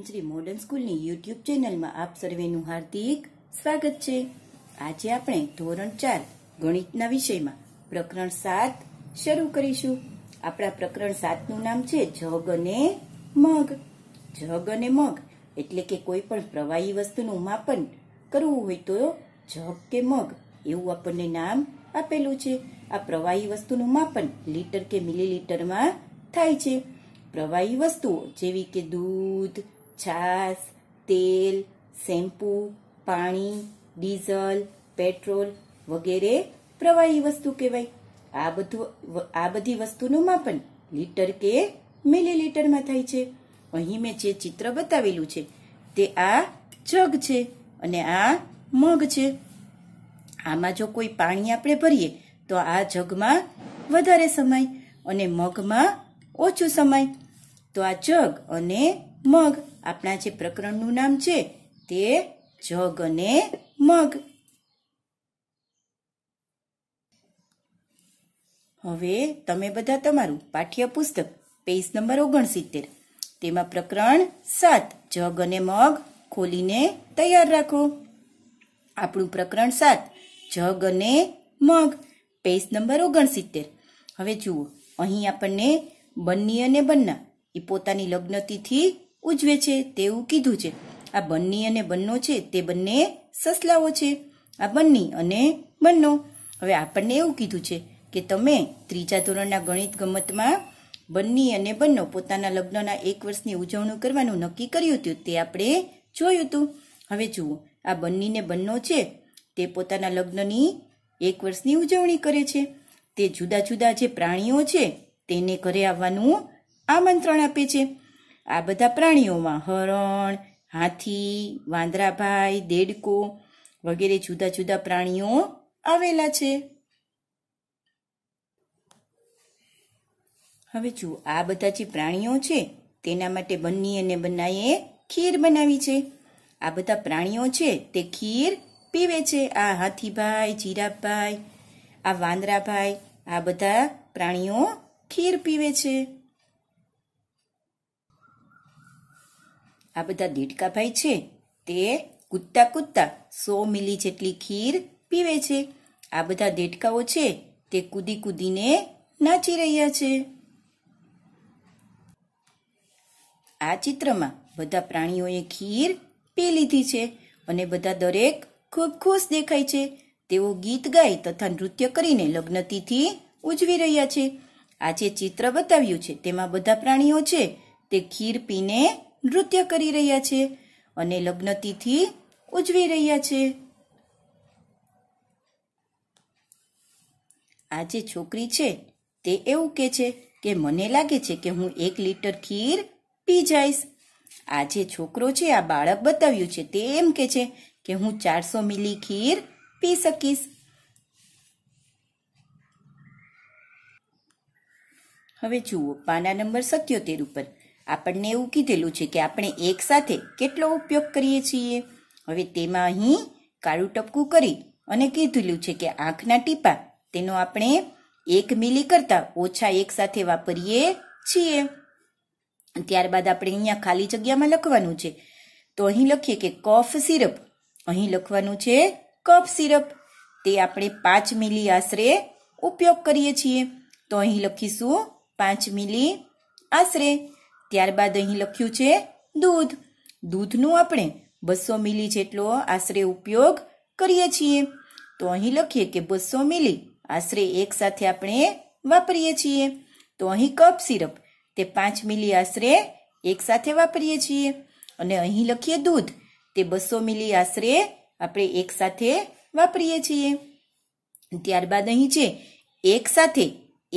પંચરી modern સ્કૂલની YouTube ચેનલમાં આપ સર્વેનું હાર્દિક સ્વાગત છે આજે આપણે ધોરણ ચાર ગણિતના વિષયમાં પ્રકરણ સાત શરૂ કરીશું આપણા પ્રકરણ સાતનું નામ છે જગ અને મગ જગ અને મગ એટલે કે કોઈ પણ પ્રવાહી વસ્તુનું માપન કરવું હોય તો જગ કે મગ એવું આપણને નામ આપેલું છે આ પ્રવાહી વસ્તુનું માપન લીટર કે મિલીલીટરમાં થાય છે પ્રવાહી વસ્તુઓ જેવી કે દૂધ છાશ તેલ શેમ્પૂ પાણી ડીઝલ પેટ્રોલ વગેરે પ્રવાહી વસ્તુ કહેવાય આ બધું આ બધી વસ્તુનું માપન લીટર કે મિલીલીટરમાં થાય છે અહીં મેં જે ચિત્ર બતાવેલું છે તે આ જગ છે અને આ મગ છે આમાં જો કોઈ પાણી આપણે ભરીએ તો આ જગમાં વધારે સમય અને મગમાં ઓછો સમય તો આ જગ અને મગ આપણા જે પ્રકરણનું નામ છે તે જગ અને મગ હવે તમે બધા તમારું પાઠ્યપુસ્તક પેજ નંબર ઓગણસિત્તેર તેમાં પ્રકરણ સાત જગ અને મગ ખોલીને તૈયાર રાખો આપણું પ્રકરણ સાત જગ અને મગ પેજ નંબર ઓગણસિત્તેર હવે જુઓ અહીં આપણને બન્ની અને બન્ના એ પોતાની લગ્નતિથી ઉજવે છે તેવું કીધું છે આ બન્ની અને બન્નો છે તે બંને સસલાઓ છે આ બન્ની અને બન્નો હવે આપણને એવું કીધું છે કે તમે ત્રીજા ધોરણના ગણિત ગમતમાં બંની અને બન્નો પોતાના લગ્નના એક વર્ષની ઉજવણી કરવાનું નક્કી કર્યું હતું તે આપણે જોયું હતું હવે જુઓ આ બન્નીને બન્નો છે તે પોતાના લગ્નની એક વર્ષની ઉજવણી કરે છે તે જુદા જુદા જે પ્રાણીઓ છે તેને ઘરે આવવાનું આમંત્રણ આપે છે આ બધા પ્રાણીઓમાં હરણ હાથી વાંદરાભાઈ દેડકો વગેરે જુદા જુદા પ્રાણીઓ આવેલા છે હવે જુઓ આ બધા જે પ્રાણીઓ છે તેના માટે બન્ની અને બન્નાએ ખીર બનાવી છે આ બધા પ્રાણીઓ છે તે ખીર પીવે છે આ હાથીભાઈ જીરાભાઈ આ વાંદરાભાઈ આ બધા પ્રાણીઓ ખીર પીવે છે આ બધા દેડકાભાઈ છે તે કૂદતા કૂદતા સો મિલી જેટલી ખીર પીવે છે આ બધા દેડકાઓ છે તે કૂદી કૂદીને નાચી રહ્યા છે આ ચિત્રમાં બધા પ્રાણીઓએ ખીર પી લીધી છે અને બધા દરેક ખૂબ ખુશ દેખાય છે તેઓ ગીત ગાય તથા નૃત્ય કરીને લગ્નતિથિ ઉજવી રહ્યા છે આ જે ચિત્ર બતાવ્યું છે તેમાં બધા પ્રાણીઓ છે તે ખીર પીને નૃત્ય કરી રહ્યા છે અને લગ્નતિથિ ઉજવી રહ્યા છે આ જે છોકરી છે તે એવું કે છે કે મને લાગે છે કે હું એક લીટર ખીર પી જઈશ આ જે છોકરો છે આ બાળક બતાવ્યું છે તે એમ કે છે કે હું ચારસો મિલી ખીર પી શકીશ હવે જુઓ પાના નંબર સત્યોતેર ઉપર આપણને એવું કીધેલું છે કે આપણે એકસાથે કેટલો ઉપયોગ કરીએ છીએ હવે તેમાં અહીં કાળું ટપકું કરી અને કીધેલું છે કે આંખના ટીપા તેનો આપણે એક મિલી કરતાં ઓછા એકસાથે વાપરીએ છીએ ત્યારબાદ આપણે અહીંયા ખાલી જગ્યામાં લખવાનું છે તો અહીં લખીએ કે કફ સિરપ અહીં લખવાનું છે કફ સિરપ તે આપણે પાંચ મિલી આશરે ઉપયોગ કરીએ છીએ તો અહીં લખીશું પાંચ મિલી આશરે ત્યારબાદ અહીં લખ્યું છે દૂધ દૂધનું આપણે બસો મિલી જેટલો આશરે ઉપયોગ કરીએ છીએ તો અહીં લખીએ કે બસો મિલી આશરે એક સાથે આપણે વાપરીએ છીએ તો અહીં કપ સિરપ તે પાંચ મિલી આશરે એક સાથે વાપરીએ છીએ અને અહીં લખીએ દૂધ તે બસો મિલી આશરે આપણે એક સાથે વાપરીએ છીએ ત્યારબાદ અહીં છે એક સાથે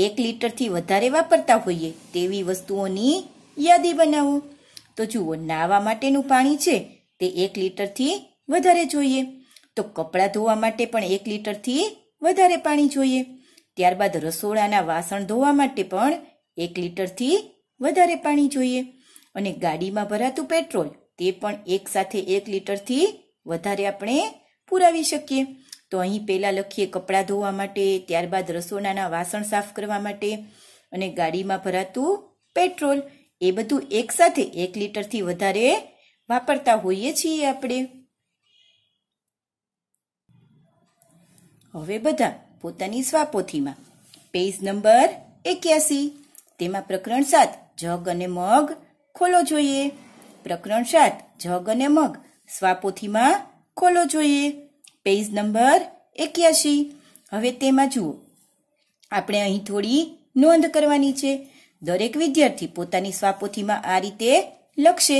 એક લીટરથી વધારે વાપરતા હોઈએ તેવી વસ્તુઓની યાદી બનાવો તો જુઓ નાવા માટેનું પાણી છે તે એક લીટરથી વધારે જોઈએ તો કપડાં ધોવા માટે પણ એક લીટરથી વધારે પાણી જોઈએ ત્યારબાદ રસોડાના વાસણ ધોવા માટે પણ એક લીટરથી વધારે પાણી જોઈએ અને ગાડીમાં ભરાતું પેટ્રોલ તે પણ એક સાથે એક લીટરથી વધારે આપણે પુરાવી શકીએ તો અહીં પહેલાં લખીએ કપડાં ધોવા માટે ત્યારબાદ રસોડાના વાસણ સાફ કરવા માટે અને ગાડીમાં ભરાતું પેટ્રોલ એ બધું એક સાથે એક લીટરથી વધારે વાપરતા હોઈએ છીએ આપણે હવે બધા પોતાની સ્વાપોથીમાં પેજ નંબર એક્યાસી તેમાં પ્રકરણ સાત જગ અને મગ ખોલો જોઈએ પ્રકરણ સાત જગ અને મગ સ્વાપોથીમાં ખોલો જોઈએ પેજ નંબર એક્યાસી હવે તેમાં જુઓ આપણે અહીં થોડી નોંધ કરવાની છે દરેક વિદ્યાર્થી પોતાની સ્વાપોથીમાં આ રીતે લખશે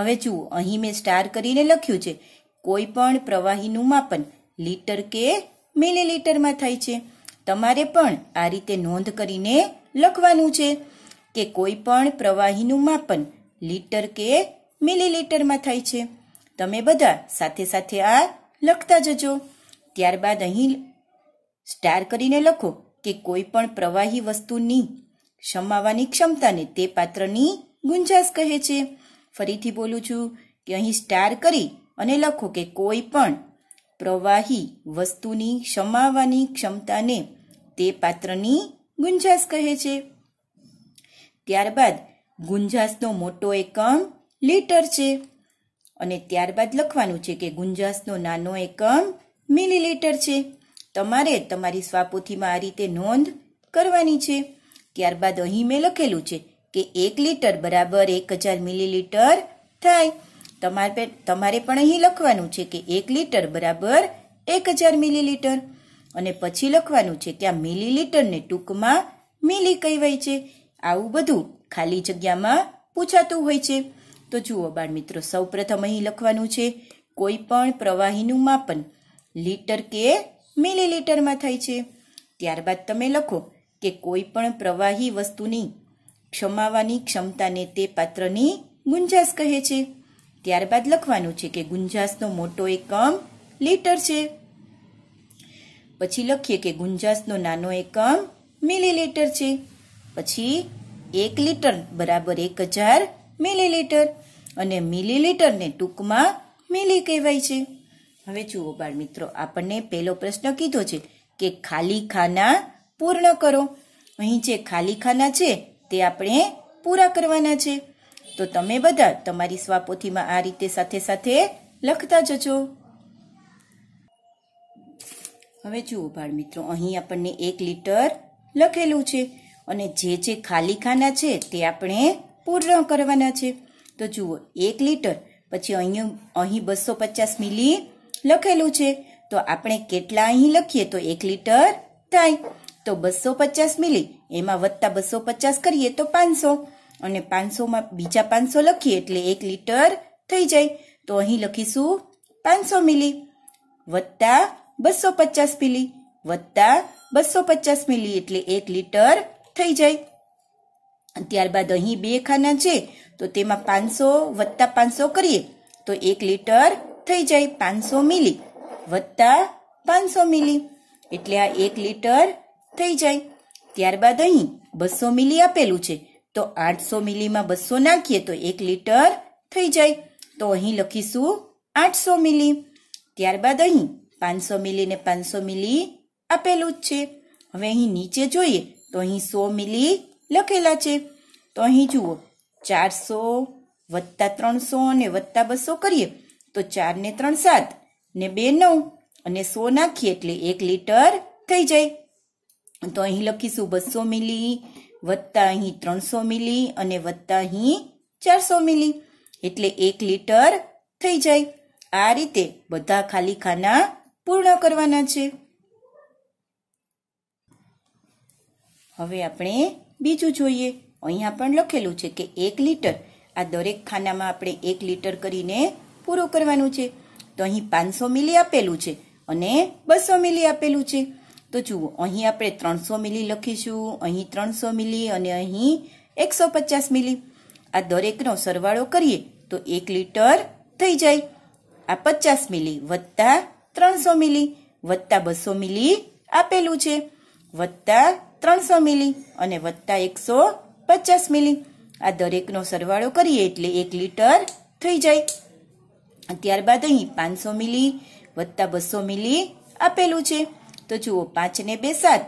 હવે જુઓ અહીં મેં સ્ટાર કરીને લખ્યું છે કોઈ પણ પ્રવાહીનું માપન લીટર કે મિલીલીટરમાં થાય છે તમારે પણ આ રીતે નોંધ કરીને લખવાનું છે કે કોઈ પણ પ્રવાહીનું માપન લીટર કે મિલીલીટરમાં થાય છે તમે બધા સાથે સાથે આ લખતા જજો ત્યારબાદ અહીં સ્ટાર કરીને લખો કે કોઈ પણ પ્રવાહી વસ્તુની શમાવાની ક્ષમતાને તે પાત્રની ગુંજાશ કહે છે ફરીથી બોલું છું કે અહીં સ્ટાર કરી અને લખો કે કોઈ પણ પ્રવાહી વસ્તુની ક્ષમાવાની ક્ષમતાને તે પાત્રની ગુંજાશ કહે છે ત્યારબાદ ગુંજાસનો મોટો એકમ લીટર છે અને ત્યારબાદ લખવાનું છે કે ગુંજાસનો નાનો એકમ મિલીલીટર છે તમારે તમારી સ્વાપોથીમાં આ રીતે નોંધ કરવાની છે ત્યારબાદ અહીં મેં લખેલું છે કે એક લીટર બરાબર એક હજાર મિલીલીટર થાય તમારે તમારે પણ અહીં લખવાનું છે કે એક લીટર બરાબર એક હજાર મિલીલીટર અને પછી લખવાનું છે કે આ મિલીલીટરને ટૂંકમાં મિલી કહેવાય છે આવું બધું ખાલી જગ્યામાં પૂછાતું હોય છે તો જુઓ બાળ મિત્રો સૌપ્રથમ અહીં લખવાનું છે કોઈ પણ પ્રવાહીનું માપન લીટર કે મિલીલીટરમાં થાય છે ત્યારબાદ તમે લખો કે કોઈ પણ પ્રવાહી વસ્તુની ક્ષમાવાની ક્ષમતાને તે પાત્રની ગુંજાસ કહે છે ત્યારબાદ લખવાનું છે કે ગુંજાસનો મોટો એકમ લીટર છે પછી લખીએ કે ગુંજાસનો નાનો એકમ મિલીલીટર છે પછી એક લીટર બરાબર એક હજાર મિલીલીટર અને મિલીલીટરને ટૂંકમાં મિલી કહેવાય છે હવે જુઓ બાળ મિત્રો આપણને પહેલો પ્રશ્ન કીધો છે કે ખાલી ખાના પૂર્ણ કરો અહીં જે ખાલી ખાના છે તે આપણે પૂરા કરવાના છે તો તમે બધા તમારી સ્વાપોથીમાં આ રીતે સાથે સાથે લખતા જજો હવે જુઓ બાળ મિત્રો અહીં આપણને એક લીટર લખેલું છે અને જે જે ખાલી ખાના છે તે આપણે પૂર્ણ કરવાના છે તો જુઓ એક લીટર પછી અહીં અહીં બસો પચાસ મિલી લખેલું છે તો આપણે કેટલા અહીં લખીએ તો એક લીટર થાય તો બસો પચાસ મિલી એમાં વત્તા બસો પચાસ કરીએ તો પાંચસો અને પાંચસોમાં બીજા પાંચસો લખીએ એટલે એક લીટર થઈ જાય તો અહીં લખીશું પાંચસો મિલી વત્તા બસો પચાસ મિલી વત્તા બસો પચાસ મિલી એટલે એક લીટર થઈ જાય ત્યારબાદ અહીં બે ખાના છે તો તેમાં પાંચસો વત્તા પાંચસો કરીએ તો એક લીટર થઈ જાય પાંચસો મિલી વત્તા પાંચસો મિલી એટલે આ એક લીટર થઈ જાય ત્યારબાદ અહીં બસો મિલી આપેલું છે તો આઠસો મિલીમાં બસો નાખીએ તો એક લીટર થઈ જાય તો અહીં લખીશું આઠસો મિલી ત્યારબાદ અહીં પાંચસો મિલી ને પાંચસો મિલી આપેલું જ છે હવે અહીં નીચે જોઈએ તો અહીં સો મિલી લખેલા છે તો અહીં જુઓ ચારસો વત્તા ત્રણસો અને વત્તા બસો કરીએ તો ચાર ને ત્રણ સાત ને બે નવ અને સો નાખીએ એટલે એક લીટર થઈ જાય તો અહીં લખીશું બસો મિલી વત્તા અહીં ત્રણસો મિલી અને વત્તા અહીં ચારસો મિલી એટલે એક લીટર થઈ જાય આ રીતે બધા ખાલી ખાના પૂર્ણ કરવાના છે હવે આપણે બીજું જોઈએ અહીંયા પણ લખેલું છે કે એક લીટર આ દરેક ખાનામાં આપણે એક લીટર કરીને પૂરું કરવાનું છે તો અહીં પાંચસો મિલી આપેલું છે અને બસો મિલી આપેલું છે તો જુઓ અહીં આપણે ત્રણસો મિલી લખીશું અહીં ત્રણસો મિલી અને અહીં એકસો પચાસ મિલી આ દરેકનો સરવાળો કરીએ તો એક લીટર થઈ જાય આ પચાસ મિલી વત્તા ત્રણસો મિલી વત્તા બસો મિલી આપેલું છે વત્તા ત્રણસો મિલી અને વત્તા એકસો પચાસ મિલી આ દરેકનો સરવાળો કરીએ એટલે એક લીટર થઈ જાય ત્યારબાદ અહીં પાંચસો મિલી વત્તા બસો મિલી આપેલું છે તો જુઓ પાંચને બે સાત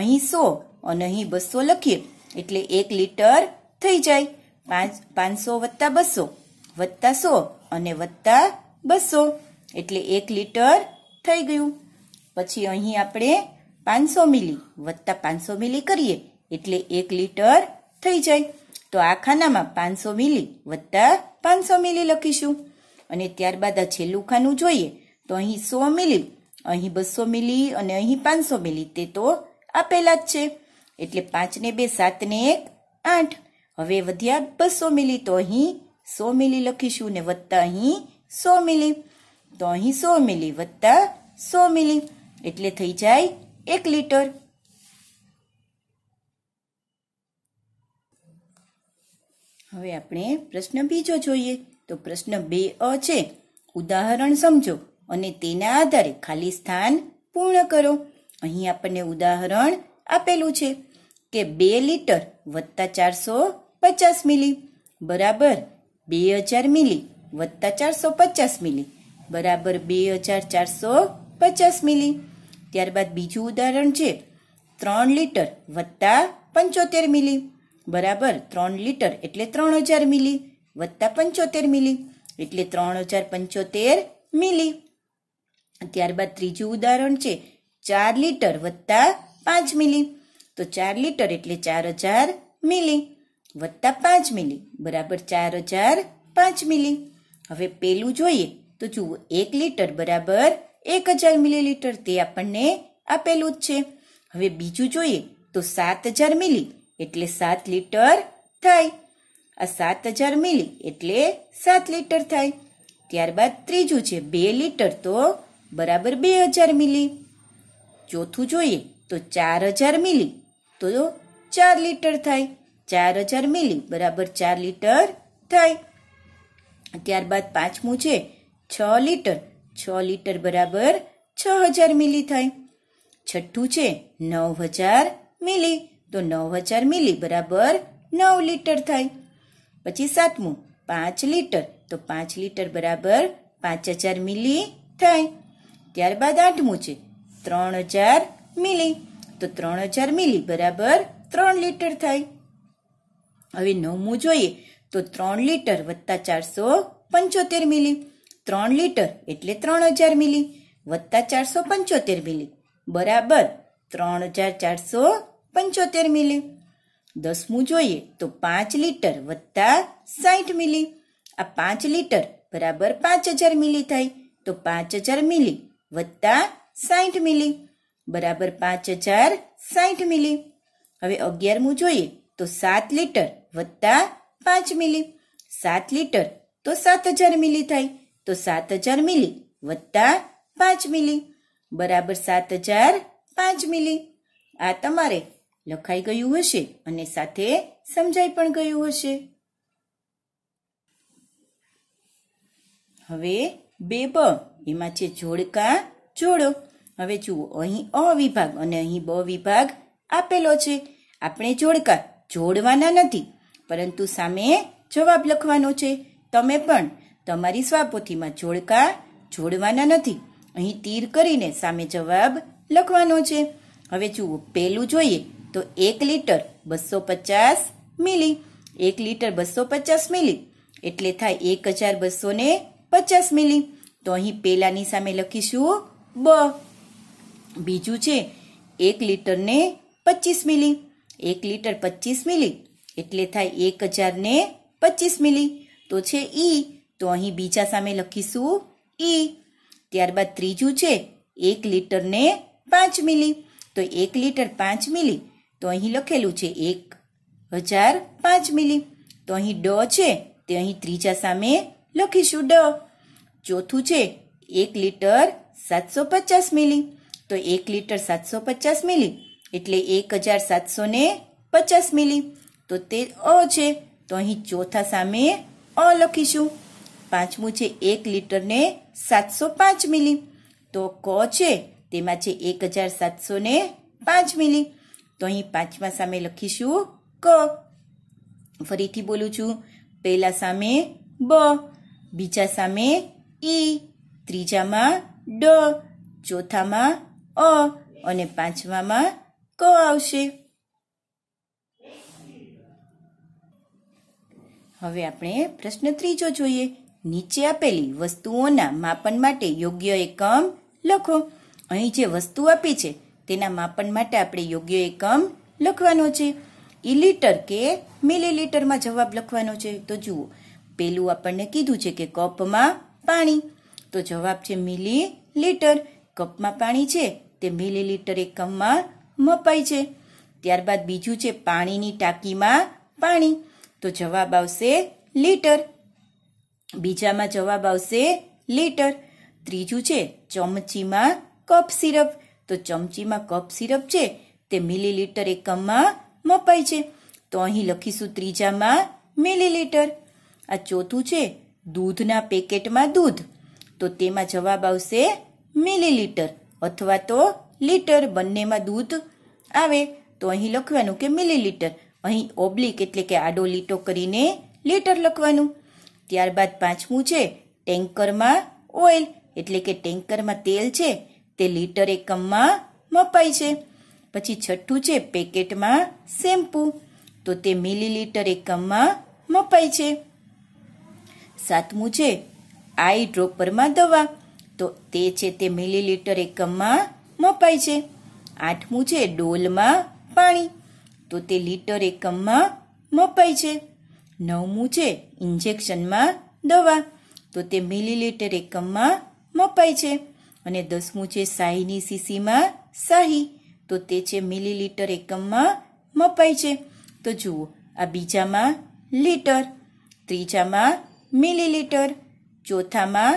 અહીં સો અને અહીં બસો લખીએ એટલે એક લીટર થઈ જાય પાંચ પાંચસો વત્તા બસો વત્તા સો અને વત્તા બસો એટલે એક લીટર થઈ ગયું પછી અહીં આપણે પાંચસો મિલી વત્તા પાંચસો મિલી કરીએ એટલે એક લીટર થઈ જાય તો આ ખાનામાં પાંચસો મિલી વત્તા પાંચસો મિલી લખીશું અને ત્યારબાદ આ છેલ્લું ખાનું જોઈએ તો અહીં સો મિલી અહીં બસો મિલી અને અહીં પાંચસો મિલી તે તો આપેલા જ છે એટલે પાંચને બે સાતને એક આઠ હવે વધ્યા બસો મિલી તો અહીં સો મિલી લખીશું ને વત્તા અહીં સો મિલી તો અહીં સો મિલી વત્તા સો મિલી એટલે થઈ જાય એક લીટર હવે આપણે પ્રશ્ન બીજો જોઈએ તો પ્રશ્ન બે અ છે ઉદાહરણ સમજો અને તેના આધારે ખાલી સ્થાન પૂર્ણ કરો અહીં આપણને ઉદાહરણ આપેલું છે કે બે લીટર વત્તા ચારસો પચાસ મિલી બરાબર બે હજાર મિલી વત્તા ચારસો પચાસ મિલી બરાબર બે હજાર ચારસો પચાસ મિલી ત્યારબાદ બીજું ઉદાહરણ છે ત્રણ લીટર વત્તા પંચોતેર મિલી બરાબર ત્રણ લીટર એટલે ત્રણ હજાર મિલી વત્તા પંચોતેર મિલી એટલે ત્રણ હજાર પંચોતેર મિલી ત્યારબાદ ત્રીજું ઉદાહરણ છે ચાર લીટર વત્તા પાંચ મિલી તો ચાર લીટર એટલે ચાર હજાર મિલી વત્તા પાંચ મિલી બરાબર ચાર હજાર પાંચ મિલી હવે પેલું જોઈએ તો જુઓ એક લીટર બરાબર એક હજાર મિલી મિલીલીટર તે આપણને આપેલું જ છે હવે બીજું જોઈએ તો સાત હજાર મિલી એટલે સાત લીટર થાય આ સાત હજાર મિલી એટલે સાત લીટર થાય ત્યારબાદ ત્રીજું છે બે લીટર તો बराबर बे हजार मिली चौथु जो है तो चार हजार मिली तो चार लीटर थाय चार हजार मिली बराबर चार लीटर थाय त्यारबाद पांचमू छे छ लीटर छ लीटर बराबर छ हजार मिली थाय छठू छे नौ हजार मिली तो नौ हजार मिली बराबर नौ लीटर थाय पची सातमू पांच लीटर तो पांच लीटर बराबर पांच हजार मिली थाय ત્યારબાદ આઠમું છે ત્રણ હજાર મિલી તો ત્રણ હજાર મિલી બરાબર ત્રણ લીટર થાય હવે નવમું જોઈએ તો ત્રણ લીટર વત્તા ચારસો પંચોતેર મિલી ત્રણ લીટર એટલે ત્રણ હજાર મિલી વત્તા ચારસો પંચોતેર મિલી બરાબર ત્રણ હજાર ચારસો પંચોતેર મિલી દસમું જોઈએ તો પાંચ લીટર વત્તા સાઠ મિલી આ પાંચ લીટર બરાબર પાંચ હજાર મિલી થાય તો પાંચ હજાર મિલી વત્તા સાઠ મિલી બરાબર પાંચ હજાર સાઠ મિલી હવે અગિયારમું જોઈએ તો સાત લીટર વત્તા પાંચ મિલી સાત લીટર તો સાત હજાર મિલી થાય તો સાત હજાર મિલી વત્તા પાંચ મિલી બરાબર સાત હજાર પાંચ મિલી આ તમારે લખાઈ ગયું હશે અને સાથે સમજાઈ પણ ગયું હશે હવે બે બ એમાં છે જોડકા જોડો હવે જુઓ અહીં અ વિભાગ અને અહીં બ વિભાગ આપેલો છે આપણે જોડકા જોડવાના નથી પરંતુ સામે જવાબ લખવાનો છે તમે પણ તમારી સ્વાપોથીમાં જોડકા જોડવાના નથી અહીં તીર કરીને સામે જવાબ લખવાનો છે હવે જુઓ પેલું જોઈએ તો એક લીટર બસો પચાસ મિલી એક લીટર બસો પચાસ મિલી એટલે થાય એક હજાર બસો પચાસ મિલી તો અહીં પેલાની સામે લખીશું બ બીજું છે એક લીટરને પચીસ મિલી એક લીટર પચીસ મિલી એટલે થાય એક હજારને પચીસ મિલી તો છે ઈ તો અહીં બીજા સામે લખીશું ઈ ત્યારબાદ ત્રીજું છે એક લીટરને પાંચ મિલી તો એક લીટર પાંચ મિલી તો અહીં લખેલું છે એક હજાર પાંચ મિલી તો અહીં ડ છે તે અહીં ત્રીજા સામે લખીશું ડ ચોથું છે એક લીટર સાતસો પચાસ મિલી તો એક લીટર સાતસો પચાસ મિલી એટલે એક હજાર સાતસો ને પચાસ મિલી તો તે અ છે તો અહીં ચોથા સામે અ લખીશું પાંચમું છે એક લીટરને સાતસો પાંચ મિલી તો ક છે તેમાં છે એક હજાર સાતસો ને પાંચ મિલી તો અહીં પાંચમા સામે લખીશું ક ફરીથી બોલું છું પહેલા સામે બ બીજા સામે ઈ ત્રીજામાં ડ ચોથામાં અ અને પાંચમામાં ક આવશે હવે આપણે પ્રશ્ન ત્રીજો જોઈએ નીચે આપેલી વસ્તુઓના માપન માટે યોગ્ય એકમ લખો અહીં જે વસ્તુ આપી છે તેના માપન માટે આપણે યોગ્ય એકમ લખવાનો છે ઇલીટર કે મિલીલીટરમાં જવાબ લખવાનો છે તો જુઓ પેલું આપણને કીધું છે કે કપમાં પાણી તો જવાબ છે મિલી લીટર કપમાં પાણી છે તે મિલી લીટર એકમમાં મપાય છે ત્યારબાદ બીજું છે પાણીની ટાંકીમાં પાણી તો જવાબ આવશે લીટર બીજામાં જવાબ આવશે લીટર ત્રીજું છે ચમચીમાં કપ સિરપ તો ચમચીમાં કપ સિરપ છે તે મિલી મિલીલીટર એકમમાં મપાય છે તો અહીં લખીશું ત્રીજામાં મિલી મિલીલીટર આ ચોથું છે દૂધના પેકેટમાં દૂધ તો તેમાં જવાબ આવશે મિલીલીટર અથવા તો લીટર બંનેમાં દૂધ આવે તો અહીં લખવાનું કે મિલીલીટર અહીં ઓબ્લિક એટલે કે આડો લીટો કરીને લીટર લખવાનું ત્યારબાદ પાંચમું છે ટેન્કરમાં ઓઇલ એટલે કે ટેન્કરમાં તેલ છે તે લીટર એકમમાં મપાય છે પછી છઠ્ઠું છે પેકેટમાં શેમ્પુ તો તે મિલીલીટર એકમમાં મપાય છે સાતમું છે આઈ ડ્રોપરમાં દવા તો તે છે તે મિલીલીટર એકમમાં મપાય છે આઠમું છે ડોલમાં પાણી તો તે લીટર એકમમાં મપાય છે નવમું છે ઇન્જેક્શનમાં દવા તો તે મિલીલીટર એકમમાં મપાય છે અને દસમું છે સાહીની સીસીમાં શાહી તો તે છે મિલીલીટર એકમમાં મપાય છે તો જુઓ આ બીજામાં લીટર ત્રીજામાં મિલીલીટર ચોથામાં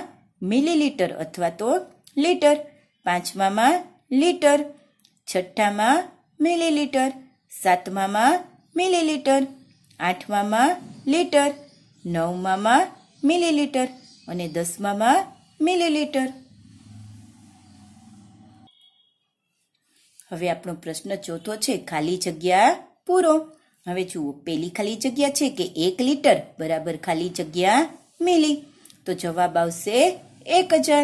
મિલીલીટર અથવા તો લીટર પાંચમામાં લીટર છઠ્ઠામાં મિલીલીટર સાતમામાં મિલીલીટર આઠમામાં લીટર નવમામાં મિલીલીટર અને દસમામાં મિલીલીટર હવે આપણો પ્રશ્ન ચોથો છે ખાલી જગ્યા પૂરો હવે જુઓ પેલી ખાલી જગ્યા છે કે એક લીટર બરાબર ખાલી જગ્યા મિલી તો જવાબ આવશે એક હજાર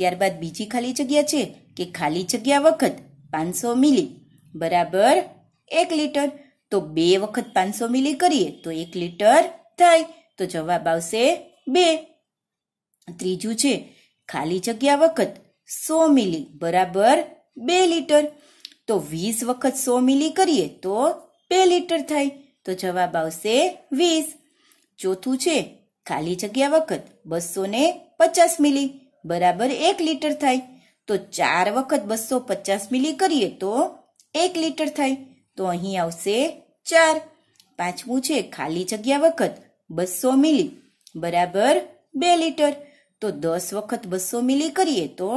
ત્યારબાદ બીજી ખાલી જગ્યા છે કે ખાલી જગ્યા વખત પાંચસો મિલી બરાબર એક લીટર તો બે વખત પાંચસો મિલી કરીએ તો એક લીટર થાય તો જવાબ આવશે બે ત્રીજું છે ખાલી જગ્યા વખત સો મિલી બરાબર બે લીટર તો વીસ વખત સો મિલી કરીએ તો બે લીટર થાય તો જવાબ આવશે વીસ ચોથું છે ખાલી જગ્યા વખત બસો ને પચાસ મિલી બરાબર એક લીટર થાય તો ચાર વખત બસો પચાસ મિલી કરીએ તો એક લીટર થાય તો અહીં આવશે ચાર પાંચમું છે ખાલી જગ્યા વખત બસો મિલી બરાબર બે લીટર તો દસ વખત બસો મિલી કરીએ તો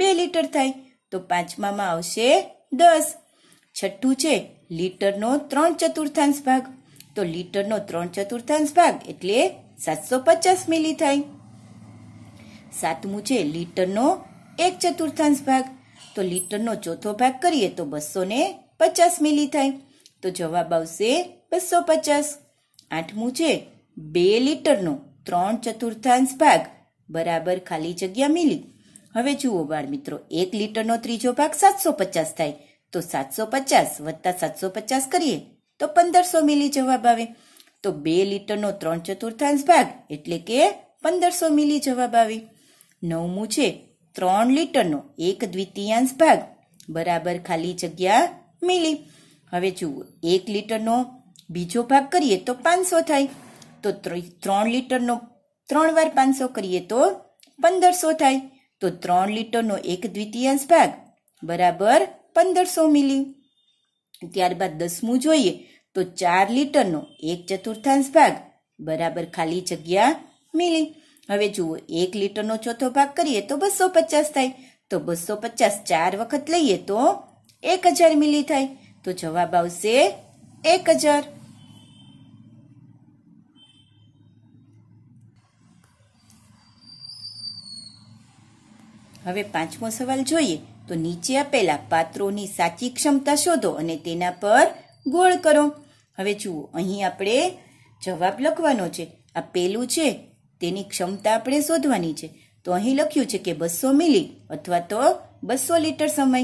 બે લીટર થાય તો પાંચમામાં આવશે દસ છઠ્ઠું છે લીટરનો ત્રણ ચતુર્થાંશ ભાગ તો લીટરનો ત્રણ ચતુર્થાંશ ભાગ એટલે સાતસો પચાસ મિલી થાય સાતમું છે લીટરનો એક ચતુર્થાંશ ભાગ તો લીટરનો ચોથો ભાગ કરીએ તો બસો ને પચાસ મિલી થાય તો જવાબ આવશે બસો પચાસ આઠમું છે બે લીટરનો ત્રણ ચતુર્થાંશ ભાગ બરાબર ખાલી જગ્યા મિલી હવે જુઓ બાળ મિત્રો એક લીટરનો ત્રીજો ભાગ સાતસો પચાસ થાય તો સાતસો પચાસ વત્તા સાતસો પચાસ કરીએ તો પંદરસો મિલી જવાબ આવે તો બે લીટરનો ત્રણ ચતુર્થાંશ ભાગ એટલે કે પંદરસો મિલી જવાબ આવે નવમું છે ત્રણ લીટરનો એક દ્વિતીયાંશ ભાગ બરાબર ખાલી જગ્યા મિલી હવે જુઓ એક લીટરનો બીજો ભાગ કરીએ તો પાંચસો થાય તો ત્રણ લીટરનો ત્રણ વાર પાંચસો કરીએ તો પંદરસો થાય તો ત્રણ લીટરનો એક દ્વિતીયાંશ ભાગ બરાબર 1500 मिली इत्यादि बाद 10म જોઈએ તો 4 લિટર નો 1/4 ભાગ બરાબર ખાલી જગ્યા मिली હવે જુઓ 1 લિટર નો 1/4 ભાગ કરીએ તો 250 થાય તો 250 4 વખત લઈએ તો 1000 मिली થાય તો જવાબ આવશે 1000 હવે પાંચમો સવાલ જોઈએ તો નીચે આપેલા પાત્રોની સાચી ક્ષમતા શોધો અને તેના પર ગોળ કરો હવે જુઓ અહીં આપણે જવાબ લખવાનો છે આ પેલું છે તેની ક્ષમતા આપણે શોધવાની છે તો અહીં લખ્યું છે કે બસો મિલી અથવા તો બસો લીટર સમય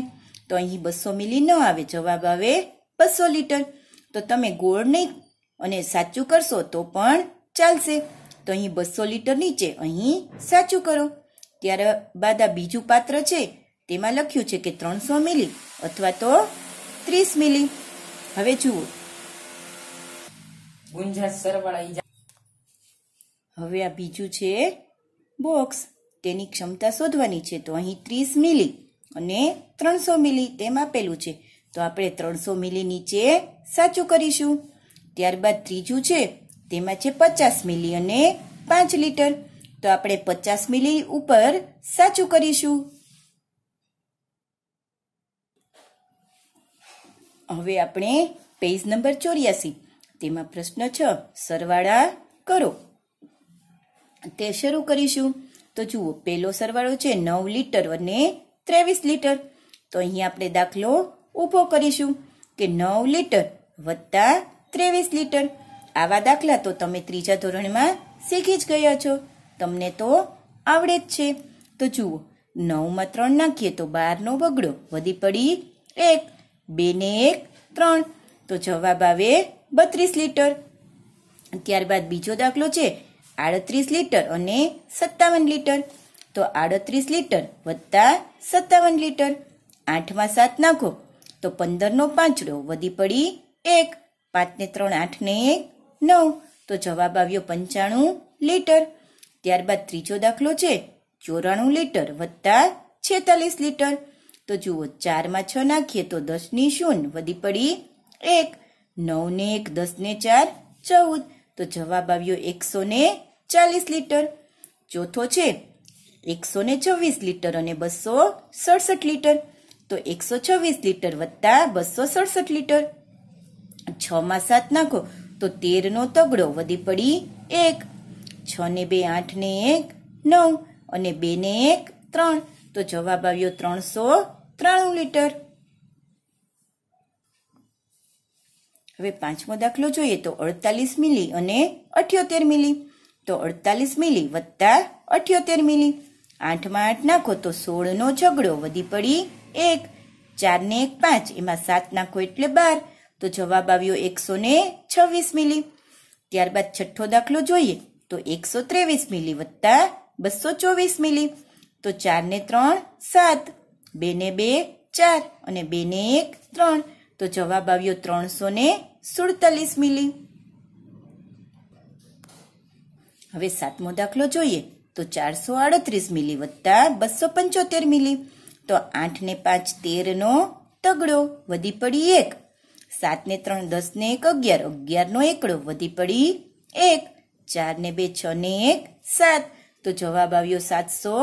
તો અહીં બસો મિલી ન આવે જવાબ આવે બસો લીટર તો તમે ગોળ નહીં અને સાચું કરશો તો પણ ચાલશે તો અહીં બસો લીટર નીચે અહીં સાચું કરો ત્યારબાદ આ બીજું પાત્ર છે તેમાં લખ્યું છે કે ત્રણસો મિલી અથવા તો ત્રીસ મિલી હવે જુઓ હવે આ બીજું છે બોક્સ તેની ક્ષમતા શોધવાની છે તો અહીં ત્રીસ મિલી અને ત્રણસો મિલી તેમ આપેલું છે તો આપણે ત્રણસો મિલી નીચે સાચું કરીશું ત્યારબાદ ત્રીજું છે તેમાં છે પચાસ મિલી અને પાંચ લીટર તો આપણે પચાસ મિલી ઉપર સાચું કરીશું હવે આપણે પેજ નંબર ચોર્યાસી તેમાં પ્રશ્ન છ સરવાળા કરો તે શરૂ કરીશું તો જુઓ પહેલો સરવાળો છે નવ લીટર અને ત્રેવીસ લીટર તો અહીં આપણે દાખલો ઊભો કરીશું કે નવ લીટર વત્તા ત્રેવીસ લીટર આવા દાખલા તો તમે ત્રીજા ધોરણમાં શીખી જ ગયા છો તમને તો આવડે જ છે તો જુઓ નવમાં ત્રણ નાખીએ તો બારનો બગડો વધી પડી એક બે ને એક ત્રણ તો જવાબ આવે બત્રીસ લીટર ત્યારબાદ બીજો દાખલો છે આડત્રીસ લીટર અને સત્તાવન લીટર તો આડત્રીસ લીટર વત્તા સત્તાવન લીટર આઠમાં સાત નાખો તો પંદરનો પાંચડો વધી પડી એક પાંચને ત્રણ આઠને એક નવ તો જવાબ આવ્યો પંચાણું લીટર ત્યારબાદ ત્રીજો દાખલો છે ચોરાણું લીટર વત્તા છેતાલીસ લીટર તો જુઓ ચારમાં છ નાખીએ તો દસની શૂન વધી પડી એક નવને એક દસને ચાર ચૌદ તો જવાબ આવ્યો એકસો ને ચાલીસ લીટર ચોથો છે એકસો ને છવ્વીસ લીટર અને બસો સડસઠ લીટર તો એકસો છવ્વીસ લીટર વત્તા બસો સડસઠ લીટર છમાં સાત નાખો તો તેરનો તગડો વધી પડી એક છ ને બે આઠ ને એક નવ અને બે ને એક ત્રણ તો જવાબ આવ્યો ત્રણસો ત્રાણું લીટર હવે પાંચમો દાખલો જોઈએ તો અડતાલીસ મિલી અને અઠ્યોતેર મિલી તો અડતાલીસ મિલી વત્તા અઠ્યોતેર મિલી આઠમાં આઠ નાખો તો સોળનો ઝઘડો વધી પડી એક ચારને એક પાંચ એમાં સાત નાખો એટલે બાર તો જવાબ આવ્યો એકસો ને છવ્વીસ મિલી ત્યારબાદ છઠ્ઠો દાખલો જોઈએ તો એકસો ત્રેવીસ મિલી વત્તા બસો ચોવીસ મિલી તો ચારને ત્રણ સાત બે ને બે ચાર અને બે ને એક ત્રણ તો જવાબ આવ્યો ત્રણસો ને સુડતાલીસ મિલી હવે સાતમો દાખલો જોઈએ તો ચારસો આડત્રીસ મિલી વત્તા બસો પંચોતેર મિલી તો આઠ ને પાંચ તેરનો તગડો વધી પડી એક સાત ને ત્રણ દસ ને એક અગિયાર અગિયારનો એકડો વધી પડી એક ચાર ને બે છ ને એક સાત તો જવાબ આવ્યો સાતસો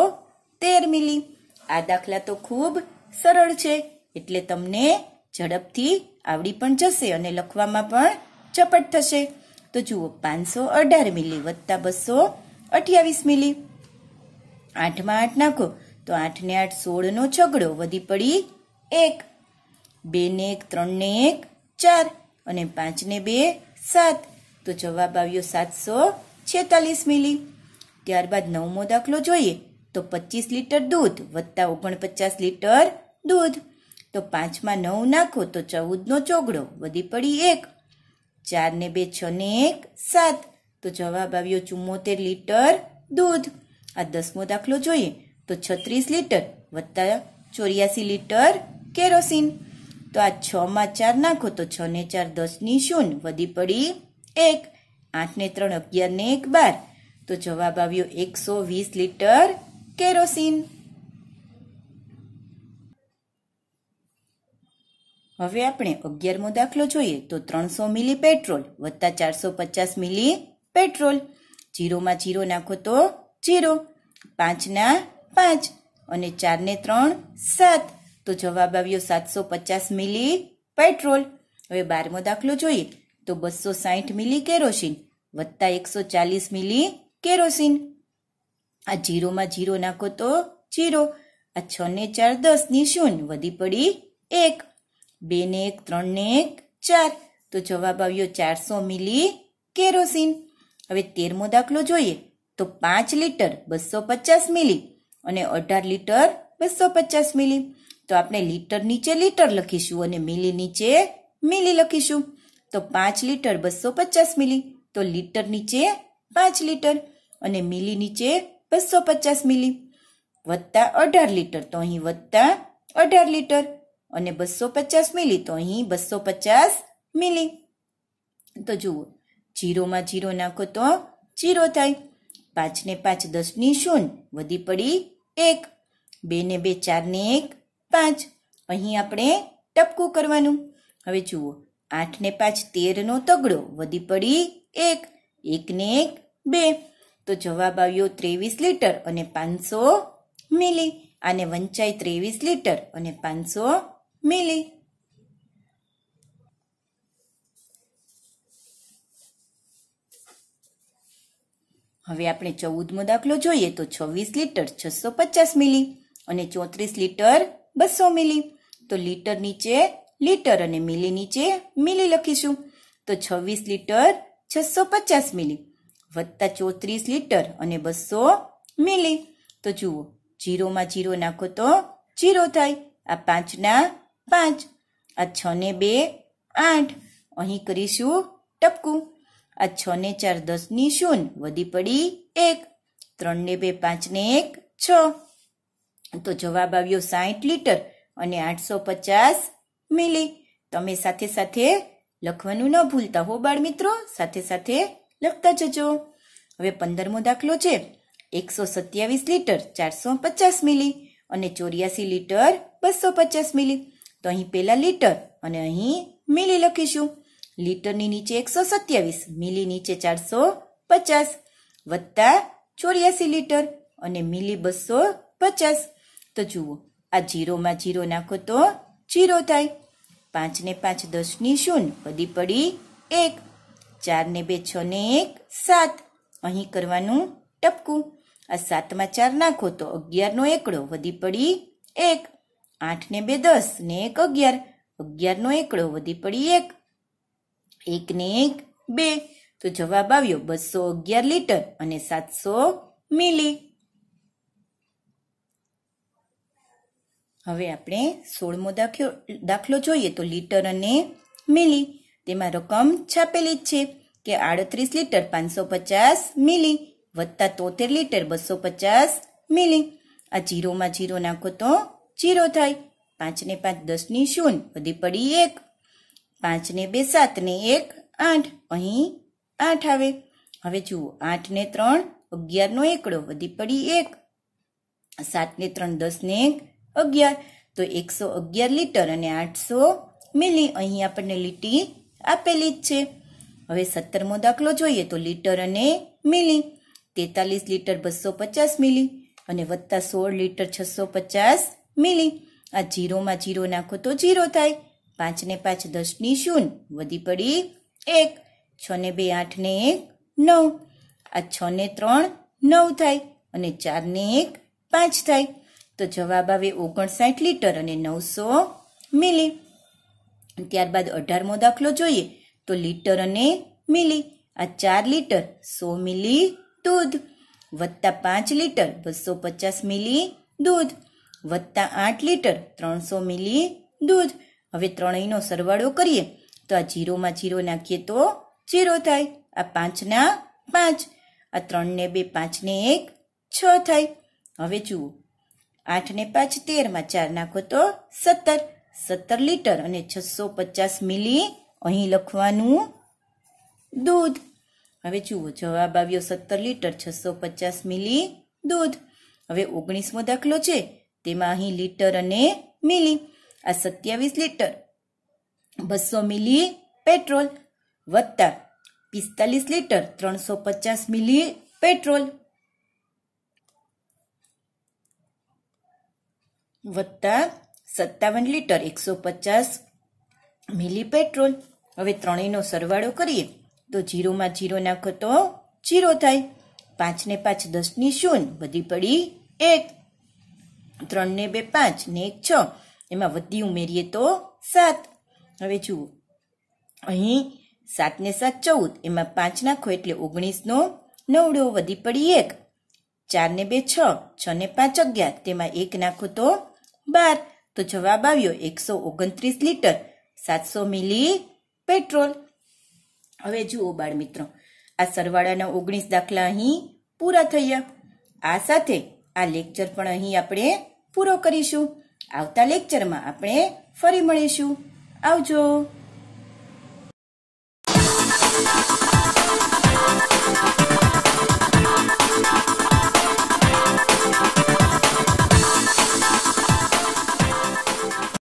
તેર મિલી આ દાખલા તો ખૂબ સરળ છે એટલે તમને ઝડપથી આવડી પણ જશે અને લખવામાં પણ ઝપટ થશે તો જુઓ પાંચસો અઢાર મિલી વત્તા બસો અઠ્યાવીસ મિલી આઠમાં આઠ નાખો તો આઠને આઠ સોળનો છગડો વધી પડી એક બે ને એક ત્રણ ને એક ચાર અને પાંચ ને બે સાત તો જવાબ આવ્યો સાતસો છેતાલીસ મિલી ત્યારબાદ નવમો દાખલો જોઈએ તો પચીસ લીટર દૂધ વત્તા ઓગણપચાસ લીટર દૂધ તો પાંચમાં નવ નાખો તો ચૌદનો ચોગડો વધી પડી એક ચાર ને બે છ ને એક સાત તો જવાબ આવ્યો ચુમ્મોતેર લીટર દૂધ આ દસમો દાખલો જોઈએ તો છત્રીસ લીટર વત્તા ચોર્યાસી લીટર કેરોસીન તો આ છમાં ચાર નાખો તો છ ને ચાર દસની શૂન્ય વધી પડી એક આઠ ને ત્રણ અગિયાર ને એક બાર તો જવાબ આવ્યો એકસો વીસ લીટર કેરોસીન હવે આપણે અગિયારમો દાખલો જોઈએ તો ત્રણસો મિલી પેટ્રોલ વત્તા ચારસો પચાસ મિલી પેટ્રોલ જીરોમાં જીરો નાખો તો જીરો પાંચના પાંચ અને ચારને ત્રણ સાત તો જવાબ આવ્યો સાતસો પચાસ મિલી પેટ્રોલ હવે બારમો દાખલો જોઈએ તો બસો સાહીઠ મિલી કેરોસીન વત્તા એકસો ચાલીસ મિલી કેરોસીન આ જીરોમાં જીરો નાખો તો જીરો આ છ ને ચાર દસ ની શૂન્ય વધી પડી એક બે ને એક ત્રણ ને એક ચાર તો જવાબ આવ્યો ચારસો મિલી કેરોસીન હવે તેરમો દાખલો જોઈએ તો પાંચ લીટર બસો પચાસ મિલી અને અઢાર લીટર બસો પચાસ મિલી તો આપણે લીટર નીચે લીટર લખીશું અને મિલી નીચે મિલી લખીશું તો પાંચ લીટર બસો પચાસ મિલી તો લીટર નીચે પાંચ લીટર અને મિલી નીચે બસો પચાસ મિલી વત્તા અઢાર લીટર તો અહીં વત્તા અઢાર લીટર અને બસો પચાસ મિલી તો અહીં બસો પચાસ મિલી તો જુઓ જીરોમાં જીરો નાખો તો જીરો થાય પાંચને પાંચ દસની શૂન વધી પડી એક બે ને બે ચાર ને એક પાંચ અહીં આપણે ટપકું કરવાનું હવે જુઓ આઠ ને પાંચ તેરનો તગડો વધી પડી એક એક ને એક બે તો જવાબ આવ્યો ત્રેવીસ લીટર અને પાંચસો મિલી આને વંચાય ત્રેવીસ લીટર અને પાંચસો મિલી હવે આપણે ચૌદમો દાખલો જોઈએ તો છવ્વીસ લીટર છસો પચાસ મિલી અને ચોત્રીસ લીટર બસો મિલી તો લીટર નીચે લીટર અને મિલી નીચે મિલી લખીશું તો છવ્વીસ લીટર છસો પચાસ મિલી વત્તા ચોત્રીસ લીટર અને બસો મિલી તો જુઓ જીરોમાં જીરો નાખો તો જીરો થાય આ પાંચના પાંચ આ છ ને બે આઠ અહીં કરીશું ટપકું આ છ ને ચાર દસની શૂન વધી પડી એક ત્રણ ને બે પાંચને એક છ તો જવાબ આવ્યો સાઠ લીટર અને આઠસો પચાસ મિલી તમે સાથે સાથે લખવાનું ન ભૂલતા હો બાળ મિત્રો સાથે સાથે લખતા જજો હવે પંદરમો દાખલો છે એકસો સત્યાવીસ લીટર ચારસો પચાસ મિલી અને ચોર્યાસી લીટર બસો પચાસ મિલી તો અહીં પહેલાં લીટર અને અહીં મિલી લખીશું લીટરની નીચે એકસો સત્યાવીસ મિલી નીચે ચારસો પચાસ વત્તા ચોર્યાસી લીટર અને મિલી બસો પચાસ તો જુઓ આ જીરોમાં જીરો નાખો તો જીરો થાય પાંચને પાંચ દસની શૂન્ય વધી પડી એક ચાર ને બે છ ને એક સાત અહીં કરવાનું ટપકું આ સાતમાં ચાર નાખો તો અગિયારનો એકડો વધી પડી એક આઠ ને બે દસ ને એક અગિયાર અગિયારનો એકડો વધી પડી એક એક ને એક બે તો જવાબ આવ્યો બસો અગિયાર લીટર અને સાતસો મિલી હવે આપણે સોળમો દાખલો દાખલો જોઈએ તો લીટર અને મિલી તેમાં રકમ છાપેલી જ છે કે આડત્રીસ લીટર પાંચસો પચાસ મિલી વત્તા તોતેર લીટર બસો પચાસ મિલી આ જીરોમાં જીરો નાખો તો જીરો થાય પાંચને પાંચ દસની શૂન વધી પડી એક પાંચને બે સાતને એક આઠ અહીં આઠ આવે હવે જુઓ આઠને ત્રણ અગિયારનો એકડો વધી પડી એક સાતને ત્રણ દસને એક અગિયાર તો એકસો અગિયાર લીટર અને આઠસો મિલી અહીં આપણને લીટી આપેલી જ છે હવે સત્તરમો દાખલો જોઈએ તો લીટર અને મિલી તેતાલીસ લીટર બસો પચાસ મિલી અને વત્તા સોળ લીટર છસો પચાસ મિલી આ જીરોમાં જીરો નાખો તો જીરો થાય પાંચને પાંચ દસની શૂન વધી પડી એક છ ને બે આઠ ને એક નવ આ છ ને ત્રણ નવ થાય અને ચાર ને એક પાંચ થાય તો જવાબ આવે ઓગણસાઠ લીટર અને નવસો મિલી ત્યારબાદ અઢારમો દાખલો જોઈએ તો લીટર અને મિલી આ ચાર લીટર સો મિલી દૂધ વત્તા પાંચ લીટર બસો પચાસ મિલી દૂધ વત્તા આઠ લીટર ત્રણસો મિલી દૂધ હવે ત્રણેયનો સરવાળો કરીએ તો આ જીરોમાં જીરો નાખીએ તો જીરો થાય આ પાંચના પાંચ આ ત્રણને બે પાંચને એક છ થાય હવે જુઓ આઠને પાંચ તેરમાં ચાર નાખો તો સત્તર સત્તર લીટર અને છસો પચાસ મિલી અહીં લખવાનું દૂધ હવે જુઓ જવાબ આવ્યો સત્તર લીટર છસો પચાસ મિલી દૂધ હવે ઓગણીસમો દાખલો છે તેમાં અહીં લીટર અને મિલી આ સત્યાવીસ લીટર બસો મિલી પેટ્રોલ વત્તા પિસ્તાલીસ લીટર ત્રણસો પચાસ મિલી પેટ્રોલ વત્તા સત્તાવન લીટર એકસો પચાસ મિલી પેટ્રોલ હવે ત્રણેયનો સરવાળો કરીએ તો જીરોમાં જીરો નાખો તો જીરો થાય પાંચને પાંચ દસની શૂન્ય વધી પડી એક ત્રણને બે પાંચ ને એક છ એમાં વધી ઉમેરીએ તો સાત હવે જુઓ અહીં સાતને સાત ચૌદ એમાં પાંચ નાખો એટલે ઓગણીસનો નવડો વધી પડી એક ચારને બે છ છ ને પાંચ અગિયાર તેમાં એક નાખો તો બાર તો જવાબ આવ્યો એકસો ઓગણત્રીસ લીટર સાતસો મિલી પેટ્રોલ હવે જુઓ બાળ મિત્રો આ સરવાળાના ઓગણીસ દાખલા અહીં પૂરા થયા આ સાથે આ લેક્ચર પણ અહીં આપણે પૂરો કરીશું આવતા લેક્ચરમાં આપણે ફરી મળીશું આવજો